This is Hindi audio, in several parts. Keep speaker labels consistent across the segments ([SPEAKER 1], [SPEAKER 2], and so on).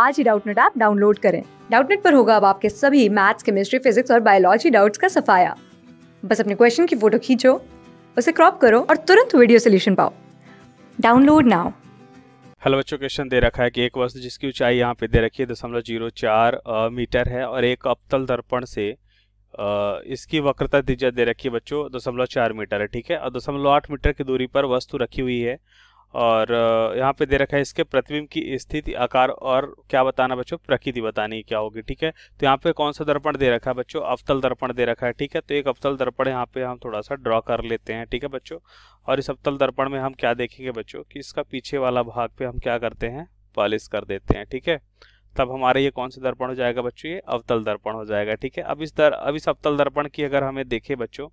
[SPEAKER 1] आज ही डाउटनेट ऐप डाउनलोड करें डाउटनेट पर होगा अब आपके सभी मैथ्स केमिस्ट्री फिजिक्स और बायोलॉजी डाउट्स का सफाया बस अपने क्वेश्चन की फोटो खींचो उसे क्रॉप करो और तुरंत वीडियो सोल्यूशन पाओ डाउनलोड नाउ हेलो बच्चों क्वेश्चन दे रखा है कि एक वस्तु जिसकी ऊंचाई यहाँ पे दे रखी है दशमलव जीरो चार मीटर है और एक अवतल दर्पण से इसकी वक्रता दिजा दे रखी है बच्चों दशमलव चार मीटर है ठीक है और दशमलव आठ मीटर की दूरी पर वस्तु रखी हुई है और यहाँ पे दे रखा है इसके प्रतिबिंब की स्थिति आकार और क्या बताना बच्चों प्रकृति बतानी क्या होगी ठीक है तो यहाँ पे कौन सा दर्पण दे रखा है बच्चों अवतल दर्पण दे रखा है ठीक है तो एक अवतल दर्पण यहाँ पे हम थोड़ा सा ड्रॉ कर लेते हैं ठीक है बच्चों और इस अवतल दर्पण में हम क्या देखेंगे बच्चों कि इसका पीछे वाला भाग पे हम क्या करते हैं पॉलिश कर देते हैं ठीक है तब हमारे ये कौन सा दर्पण हो जाएगा बच्चों ये अवतल दर्पण हो जाएगा ठीक है अब इस दर अब इस अवतल दर्पण की अगर हमें देखें बच्चों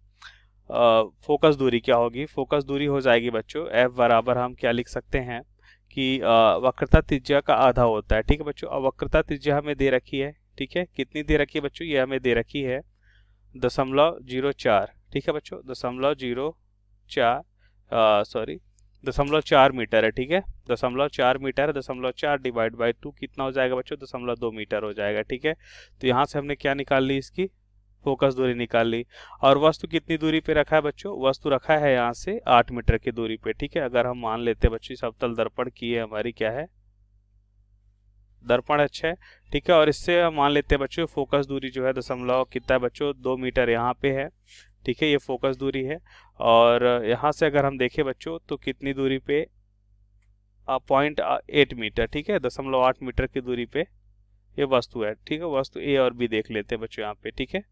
[SPEAKER 1] फोकस दूरी क्या होगी फोकस दूरी हो जाएगी बच्चों एफ बराबर हम क्या लिख सकते हैं कि वक्रता त्रिज्या का आधा होता है ठीक है बच्चों अब वक्रता त्रिज्या हमें दे रखी है ठीक है कितनी दे रखी है बच्चों ये हमें दे रखी है दशमलव जीरो चार ठीक है बच्चों दशमलव जीरो चार सॉरी दशमलव चार मीटर है ठीक है दशमलव चार मीटर है दशमलव चार डिवाइड बाई टू कितना हो जाएगा बच्चों दशमलव दो मीटर हो जाएगा ठीक है तो यहाँ से हमने क्या निकाल ली इसकी फोकस दूरी निकाल ली और वस्तु कितनी दूरी पे रखा है बच्चों वस्तु रखा है यहाँ से आठ मीटर की दूरी पे ठीक है अगर हम मान लेते हैं बच्चों अवतल दर्पण की है हमारी क्या है दर्पण अच्छा है ठीक है और इससे मान लेते हैं बच्चों फोकस दूरी जो है दशमलव कितना है बच्चों दो मीटर यहाँ पे है ठीक है ये फोकस दूरी है और यहाँ से अगर हम देखें बच्चों तो कितनी दूरी पे पॉइंट एट मीटर ठीक है दशमलव आठ मीटर की दूरी पे ये वस्तु है ठीक है वस्तु ए और बी देख लेते हैं बच्चों यहाँ पे ठीक है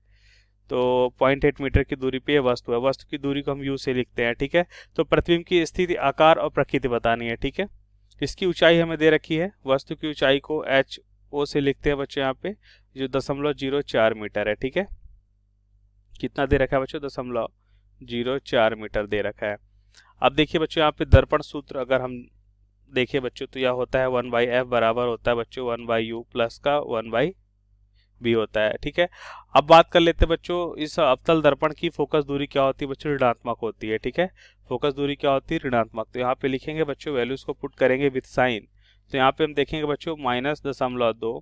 [SPEAKER 1] तो पॉइंट एट मीटर की दूरी पे वस्तु है वस्तु की दूरी को हम यू से लिखते हैं ठीक है तो प्रतिबिंब की स्थिति आकार और प्रकृति बतानी है ठीक है इसकी ऊंचाई हमें दे रखी है वस्तु की ऊंचाई को एच ओ से लिखते हैं बच्चों यहाँ पे जो दशमलव जीरो चार मीटर है ठीक है कितना दे रखा है बच्चों दशमलव जीरो चार मीटर दे रखा है अब देखिए बच्चों यहाँ पे दर्पण सूत्र अगर हम देखिए बच्चों तो यह होता है वन बाई एफ बराबर होता है बच्चों वन बाई यू प्लस का वन बाई भी होता है ठीक है अब बात कर लेते हैं बच्चों इस अवतल दर्पण की फोकस दूरी क्या होती है बच्चों ऋणात्मक होती है ठीक है फोकस दूरी क्या होती है ऋणात्मक तो यहाँ पे लिखेंगे बच्चों वैल्यूज को पुट करेंगे विथ साइन तो यहाँ पे हम देखेंगे बच्चों माइनस दशमलव दो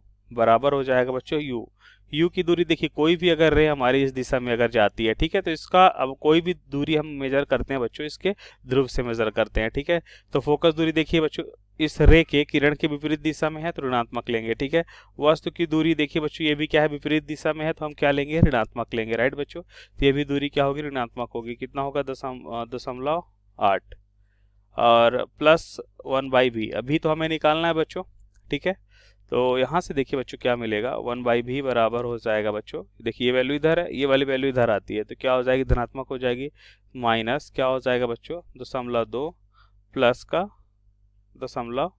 [SPEAKER 1] बराबर हो जाएगा बच्चों यू यू की दूरी देखिए कोई भी अगर रे हमारी इस दिशा में अगर जाती है ठीक है तो इसका अब कोई भी दूरी हम मेजर करते हैं बच्चों इसके ध्रुव से मेजर करते हैं ठीक है तो फोकस दूरी देखिए बच्चों इस रे के किरण के विपरीत दिशा में है तो ऋणात्मक लेंगे ठीक है वस्तु की दूरी देखिए बच्चों ये भी क्या है विपरीत दिशा में है तो हम क्या लेंगे ऋणात्मक लेंगे राइट बच्चों तो ये भी दूरी क्या होगी ऋणात्मक होगी कितना होगा दशम दशमलव आठ और प्लस वन बाई भी अभी तो हमें निकालना है बच्चों ठीक है तो यहाँ से देखिए बच्चों क्या मिलेगा वन बाई भी बराबर हो जाएगा बच्चों देखिए ये वैल्यू इधर है ये वाली वैल्यू इधर आती है तो क्या हो जाएगी धनात्मक हो जाएगी माइनस क्या हो जाएगा बच्चों दशमलव दो, प्लस का दशमलव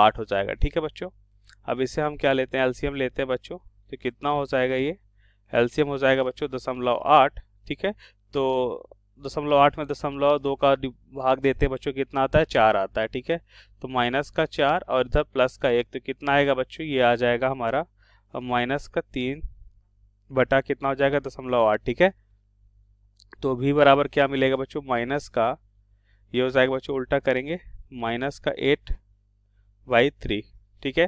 [SPEAKER 1] आठ हो जाएगा ठीक है बच्चों अब इसे हम क्या लेते हैं एलसीएम लेते हैं बच्चों तो कितना हो जाएगा ये एलसीएम हो जाएगा बच्चों दशमलव आठ ठीक है तो दशमलव आठ में दशमलव दो का भाग देते हैं बच्चों कितना आता है चार आता है ठीक है तो माइनस का चार और इधर प्लस का एक तो कितना आएगा बच्चों ये आ जाएगा हमारा माइनस का तीन बटा कितना हो जाएगा दशमलव आठ ठीक है तो भी बराबर क्या मिलेगा बच्चों माइनस का ये हो जाएगा बच्चों उल्टा करेंगे माइनस का एट बाई थ्री ठीक है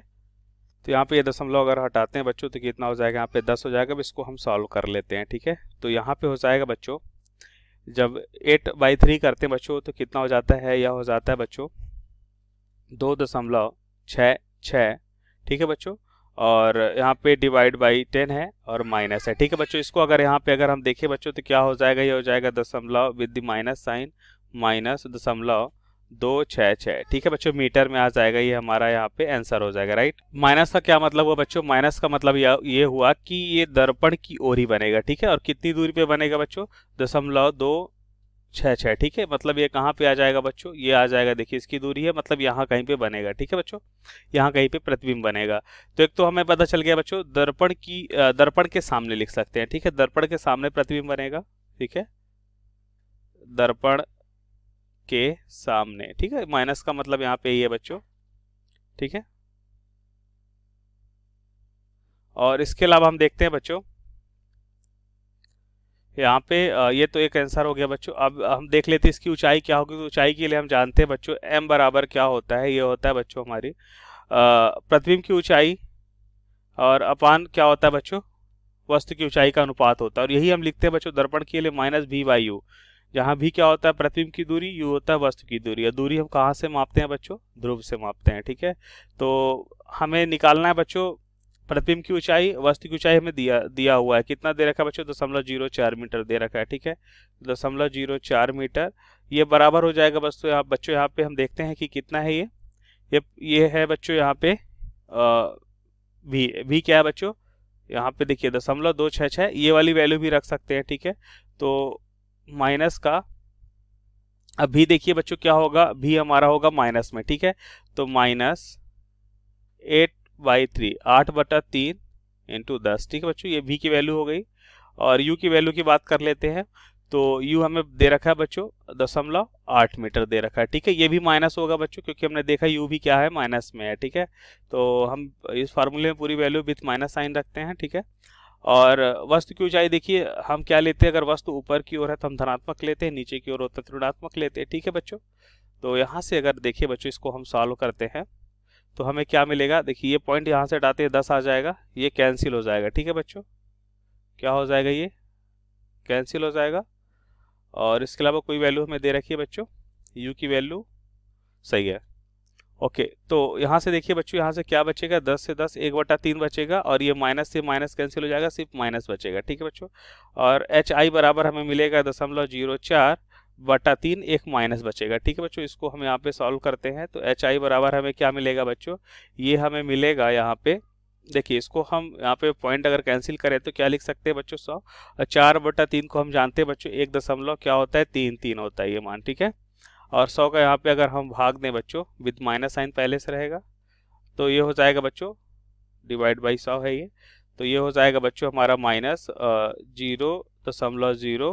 [SPEAKER 1] तो यहाँ पे ये दशमलव अगर हटाते हैं बच्चों तो कितना हो जाएगा यहाँ पे दस हो जाएगा अब इसको हम सॉल्व कर लेते हैं ठीक है तो यहाँ पे हो जाएगा बच्चों जब एट बाई थ्री करते हैं बच्चों तो कितना हो जाता है यह हो जाता है बच्चों दो दशमलव छ छः ठीक है बच्चों और यहाँ पे डिवाइड बाई टेन है और माइनस है ठीक है बच्चों इसको अगर यहाँ पे अगर हम देखें बच्चों तो क्या हो जाएगा ये हो जाएगा दशमलव with the minus sign minus दशमलव दो छः छः ठीक है बच्चों मीटर में आ जाएगा ये हमारा यहाँ पे आंसर हो जाएगा राइट माइनस का क्या मतलब हुआ बच्चों माइनस का मतलब ये हुआ कि ये दर्पण की ओर ही बनेगा ठीक है और कितनी दूरी पे बनेगा बच्चों दशमलव दो छः छः ठीक है मतलब ये कहाँ पे आ जाएगा बच्चों ये आ जाएगा देखिए इसकी दूरी है मतलब यहाँ कहीं पे बनेगा ठीक है बच्चों यहाँ कहीं पे प्रतिबिंब बनेगा तो एक तो हमें पता चल गया बच्चों दर्पण की दर्पण के सामने लिख सकते हैं ठीक है दर्पण के सामने प्रतिबिंब बनेगा ठीक है दर्पण के सामने ठीक है माइनस का मतलब यहाँ पे ही है बच्चों ठीक है और इसके अलावा हम देखते हैं बच्चों यहाँ पे ये तो एक आंसर हो गया बच्चों अब हम देख लेते हैं इसकी ऊंचाई क्या होगी तो ऊंचाई के लिए हम जानते हैं बच्चों एम बराबर क्या होता है ये होता है बच्चों हमारी प्रतिबिंब की ऊंचाई और अपान क्या होता है बच्चों वस्तु की ऊंचाई का अनुपात होता है और यही हम लिखते हैं बच्चों दर्पण के लिए माइनस वी वाई यू जहाँ भी क्या होता है प्रतिबिंब की दूरी यू होता है वस्तु की दूरी और दूरी हम कहाँ से मापते हैं बच्चों ध्रुव से मापते हैं ठीक है तो हमें निकालना है बच्चों प्रतिबिंब की ऊंचाई वस्तु की ऊंचाई हमें दिया दिया हुआ है कितना दे रखा है बच्चों दशमलव जीरो चार मीटर दे रखा है ठीक है दशमलव जीरो चार मीटर ये बराबर हो जाएगा बस तो यहाँ बच्चों यहाँ पे हम देखते हैं कि कितना है ये ये ये है बच्चों यहाँ पे भी भी क्या है बच्चों यहाँ पे देखिए दशमलव दो छः छः ये वाली वैल्यू भी रख सकते हैं ठीक है तो माइनस का अब भी देखिए बच्चों क्या होगा भी हमारा होगा माइनस में ठीक है तो माइनस एट बाई थ्री आठ बटा तीन इंटू दस ठीक है बच्चों ये भी की वैल्यू हो गई और यू की वैल्यू की बात कर लेते हैं तो यू हमें दे रखा है बच्चों दशमलव आठ मीटर दे रखा है ठीक है ये भी माइनस होगा बच्चों क्योंकि हमने देखा यू भी क्या है माइनस में है ठीक है तो हम इस फार्मूले में पूरी वैल्यू विथ माइनस साइन रखते हैं ठीक है और वस्तु की ऊंचाई देखिए हम क्या लेते हैं अगर वस्तु ऊपर की ओर है तो हम धनात्मक लेते हैं नीचे की ओर होता तो है ऋणात्मक लेते हैं ठीक है बच्चों तो यहाँ से अगर देखिए बच्चों इसको हम सॉल्व करते हैं तो हमें क्या मिलेगा देखिए ये पॉइंट यहाँ से डाते हैं दस आ जाएगा ये कैंसिल हो जाएगा ठीक है बच्चों क्या हो जाएगा ये कैंसिल हो जाएगा और इसके अलावा कोई वैल्यू हमें दे रखी है बच्चों यू की वैल्यू सही है ओके तो यहाँ से देखिए बच्चों यहाँ से क्या बचेगा दस से दस एक बटा तीन बचेगा और ये माइनस से माइनस कैंसिल हो जाएगा सिर्फ माइनस बचेगा ठीक है बच्चों और एच आई बराबर हमें मिलेगा दशमलव जीरो चार बटा तीन एक माइनस बचेगा ठीक है बच्चों इसको हम यहाँ पे सॉल्व करते हैं तो एच आई बराबर हमें क्या मिलेगा बच्चों ये हमें मिलेगा यहाँ पे देखिए इसको हम यहाँ पे पॉइंट अगर कैंसिल करें तो क्या लिख सकते हैं बच्चों सौ चार बटा तीन को हम जानते हैं बच्चों एक दशमलव क्या होता है तीन तीन होता है ये मान ठीक है और सौ का यहाँ पे अगर हम भाग दें बच्चों विद माइनस साइन पहले से रहेगा तो ये हो जाएगा बच्चों डिवाइड बाई सौ है ये तो ये हो जाएगा बच्चों हमारा माइनस जीरो दशमलव जीरो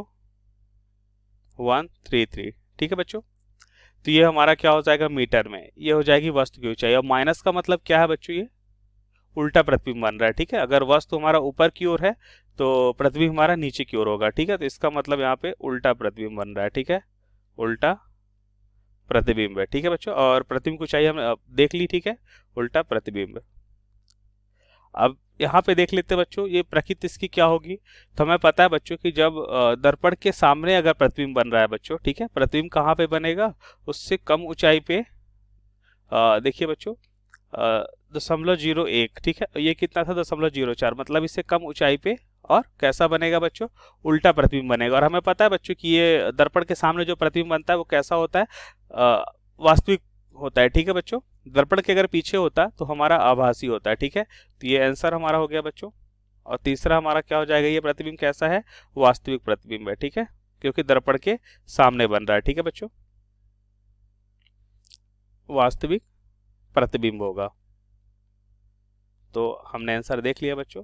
[SPEAKER 1] वन थ्री थ्री ठीक है बच्चों तो ये हमारा क्या हो जाएगा मीटर में ये हो जाएगी वस्तु की ऊंचाई और माइनस का मतलब क्या है बच्चों ये उल्टा प्रतिबिंब बन रहा है ठीक है अगर वस्तु हमारा ऊपर की ओर है तो प्रतिबिंब हमारा नीचे की ओर होगा ठीक है तो इसका मतलब यहाँ पे उल्टा प्रतिबिंब बन रहा है ठीक है उल्टा प्रतिबिंब है ठीक है बच्चों और प्रतिबिंब को चाहिए हमने देख ली ठीक है उल्टा प्रतिबिंब अब यहाँ पे देख लेते हैं बच्चों ये प्रकृति इसकी क्या होगी तो हमें पता है बच्चों कि जब दर्पण के सामने अगर प्रतिबिंब बन रहा है बच्चों ठीक है प्रतिबिंब कहाँ पे बनेगा उससे कम ऊंचाई पे देखिए बच्चों दशमलव जीरो एक ठीक है ये कितना था दशमलव जीरो चार मतलब इससे कम ऊंचाई पे और कैसा बनेगा बच्चों उल्टा प्रतिबिंब बनेगा और हमें पता है बच्चों कि ये दर्पण के सामने जो प्रतिबिंब बनता है वो कैसा होता है वास्तविक होता है ठीक है बच्चों दर्पण के अगर पीछे होता तो हमारा आभासी होता है ठीक है तो ये आंसर हमारा हो गया बच्चों और तीसरा हमारा क्या हो जाएगा ये प्रतिबिंब कैसा है वास्तविक प्रतिबिंब है ठीक है क्योंकि दर्पण के सामने बन रहा है ठीक है बच्चों वास्तविक प्रतिबिंब होगा तो हमने आंसर देख लिया बच्चों